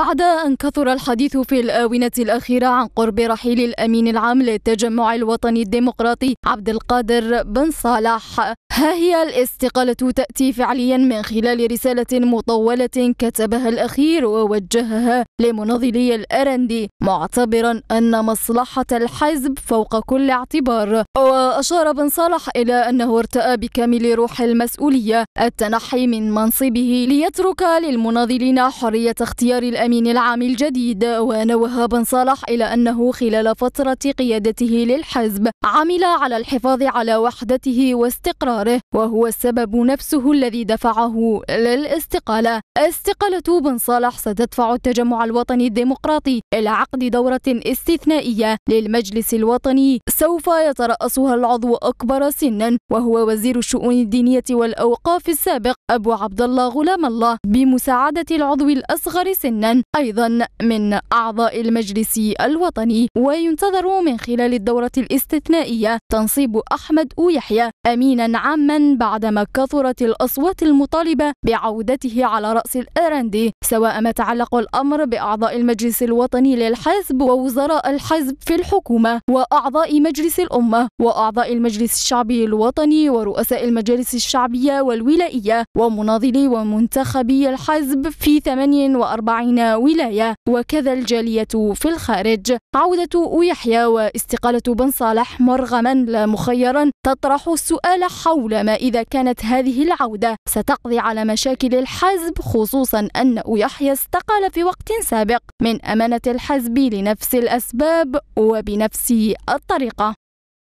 بعد أن كثر الحديث في الآونة الأخيرة عن قرب رحيل الأمين العام للتجمع الوطني الديمقراطي عبد القادر بن صالح ها هي الاستقالة تأتي فعليا من خلال رسالة مطولة كتبها الأخير ووجهها لمناضلي الأرندي معتبرا أن مصلحة الحزب فوق كل اعتبار وأشار بن صالح إلى أنه ارتأى بكامل روح المسؤولية التنحي من منصبه ليترك للمناضلين حرية اختيار الأمين الأمين العام الجديد ونوه بن صالح إلى أنه خلال فترة قيادته للحزب عمل على الحفاظ على وحدته واستقراره وهو السبب نفسه الذي دفعه للاستقالة استقالة بن صالح ستدفع التجمع الوطني الديمقراطي إلى عقد دورة استثنائية للمجلس الوطني سوف يترأسها العضو أكبر سنا وهو وزير الشؤون الدينية والأوقاف السابق أبو عبد الله غلام الله بمساعدة العضو الأصغر سنا أيضا من أعضاء المجلس الوطني وينتظر من خلال الدورة الاستثنائية تنصيب أحمد يحيى أمينا عاما بعدما كثرت الأصوات المطالبة بعودته على رأس الأرندي سواء ما تعلق الأمر بأعضاء المجلس الوطني للحزب ووزراء الحزب في الحكومة وأعضاء مجلس الأمة وأعضاء المجلس الشعبي الوطني ورؤساء المجالس الشعبية والولائية ومناضلي ومنتخبي الحزب في 48 ولاية وكذا الجالية في الخارج عودة يحيى واستقالة بن صالح مرغما لا مخيرا تطرح السؤال حول ما إذا كانت هذه العودة ستقضي على مشاكل الحزب خصوصا أن يحيى استقال في وقت سابق من أمانة الحزب لنفس الأسباب وبنفس الطريقة